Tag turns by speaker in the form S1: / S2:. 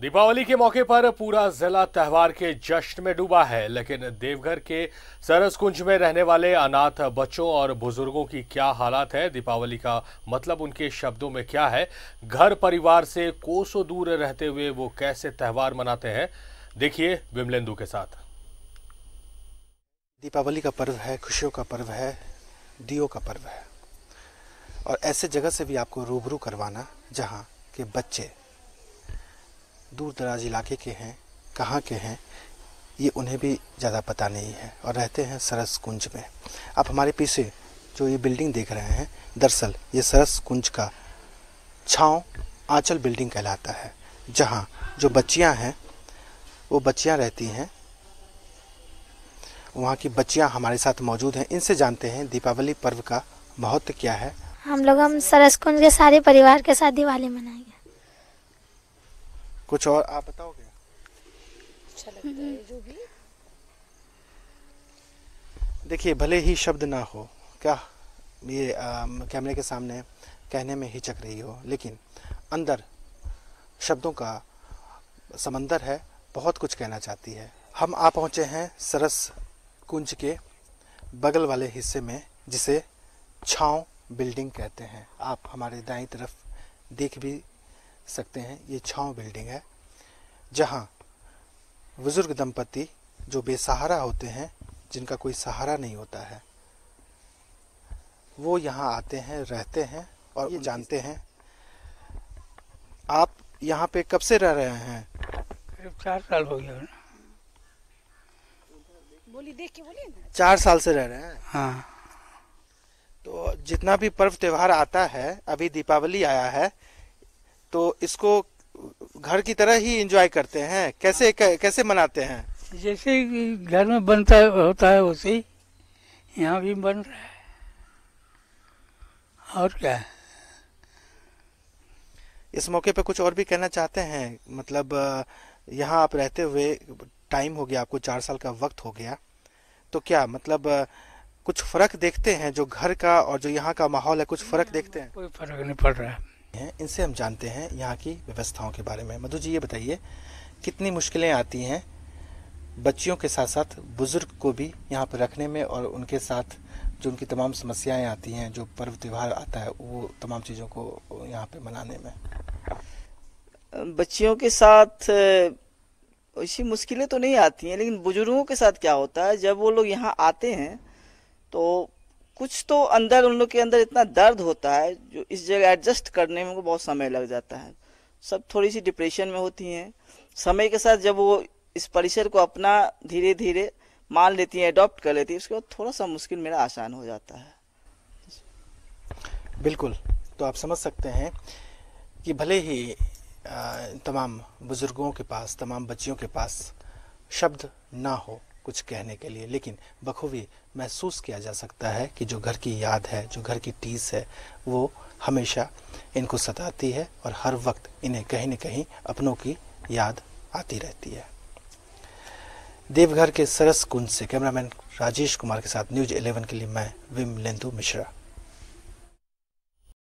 S1: दीपावली के मौके पर पूरा जिला त्यौहार के जश्न में डूबा है लेकिन देवघर के सरस कुंज में रहने वाले अनाथ बच्चों और बुजुर्गों की क्या हालात है दीपावली का मतलब उनके शब्दों में क्या है घर परिवार से कोसों दूर रहते हुए वो कैसे त्यौहार मनाते हैं देखिए विमलेंदु के साथ दीपावली का पर्व है खुशियों का पर्व है दियो का पर्व है और ऐसे जगह से भी आपको रूबरू करवाना जहाँ के बच्चे दूर दराज इलाके के हैं कहाँ के हैं ये उन्हें भी ज़्यादा पता नहीं है और रहते हैं सरस कुंज में आप हमारे पीछे जो ये बिल्डिंग देख रहे हैं दरअसल ये सरस कुंज का छाँव आंचल बिल्डिंग कहलाता है जहाँ जो बच्चियाँ हैं वो बच्चियाँ रहती हैं वहाँ की बच्चियाँ हमारे साथ मौजूद हैं इनसे जानते हैं दीपावली पर्व का महत्व क्या है
S2: हम लोग हम सरस कुंज के सारे परिवार के साथ दिवाली मनाएंगे
S1: कुछ और आप बताओगे अच्छा लगता है देखिए भले ही शब्द ना हो क्या ये कैमरे के सामने कहने में हिचक रही हो लेकिन अंदर शब्दों का समंदर है बहुत कुछ कहना चाहती है हम आ पहुँचे हैं सरस कुंज के बगल वाले हिस्से में जिसे छाँव बिल्डिंग कहते हैं आप हमारे दाई तरफ देख भी सकते हैं ये छाँव बिल्डिंग है जहाँ बुज़ुर्ग दंपति जो बेसहारा होते हैं जिनका कोई सहारा नहीं होता है वो यहाँ आते हैं रहते हैं और ये जानते हैं आप यहाँ पे कब से रह रहे हैं करीब चार साल हो गया
S2: बोली देख के बोलिए चार साल से रह रहे हैं
S1: हाँ तो जितना भी पर्व त्योहार आता है अभी दीपावली आया है तो इसको घर की तरह ही इंजॉय करते हैं कैसे कैसे मनाते हैं जैसे घर में बनता होता है वैसे ही यहाँ भी बन रहा है और क्या इस मौके पे कुछ और भी कहना चाहते हैं मतलब यहाँ आप रहते हुए टाइम हो गया आपको चार साल का वक्त हो गया तो क्या मतलब कुछ फर्क देखते हैं जो घर का और जो यहाँ का माहौल है कुछ फर्क देखते हैं कोई फर्क नहीं पड़ रहा है हैं इनसे हम जानते हैं यहाँ की व्यवस्थाओं के बारे में मधु जी ये बताइए कितनी मुश्किलें आती हैं बच्चियों के साथ साथ बुज़ुर्ग को भी यहाँ पर रखने में और उनके साथ जो उनकी तमाम समस्याएं आती हैं जो पर्व
S2: त्यौहार आता है वो तमाम चीज़ों को यहाँ पे मनाने में बच्चियों के साथ ऐसी मुश्किलें तो नहीं आती हैं लेकिन बुजुर्गों के साथ क्या होता है जब वो लोग यहाँ आते हैं तो कुछ तो अंदर उन लोग के अंदर इतना दर्द होता है जो इस जगह एडजस्ट करने में उनको बहुत समय लग जाता है सब थोड़ी सी डिप्रेशन में होती हैं समय के साथ जब वो इस परिसर को अपना धीरे धीरे मान लेती हैं अडॉप्ट कर लेती हैं उसके बाद थोड़ा सा मुश्किल मेरा आसान हो जाता है
S1: बिल्कुल तो आप समझ सकते हैं कि भले ही तमाम बुज़ुर्गों के पास तमाम बच्चियों के पास शब्द ना हो कुछ कहने के लिए लेकिन बखूबी महसूस किया जा सकता है कि जो घर की याद है जो घर की टीस है वो हमेशा इनको सताती है और हर वक्त इन्हें कहीं न कहीं अपनों की याद आती रहती है देवघर के सरस कुंज
S2: से कैमरामैन राजेश कुमार के साथ न्यूज 11 के लिए मैं विम लेंदू मिश्रा